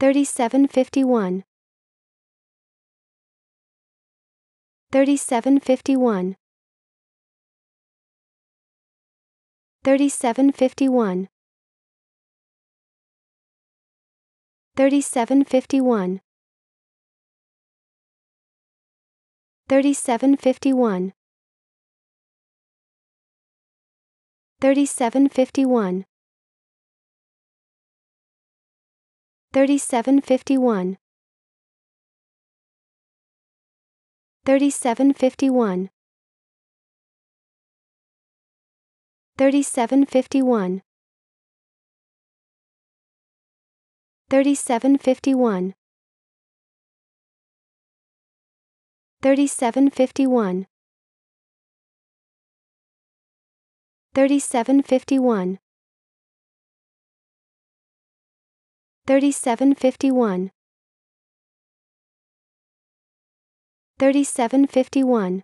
3751 3751 3751 3751 3751 3751 3751 3751 3751 3751 3751 3751 3751 3751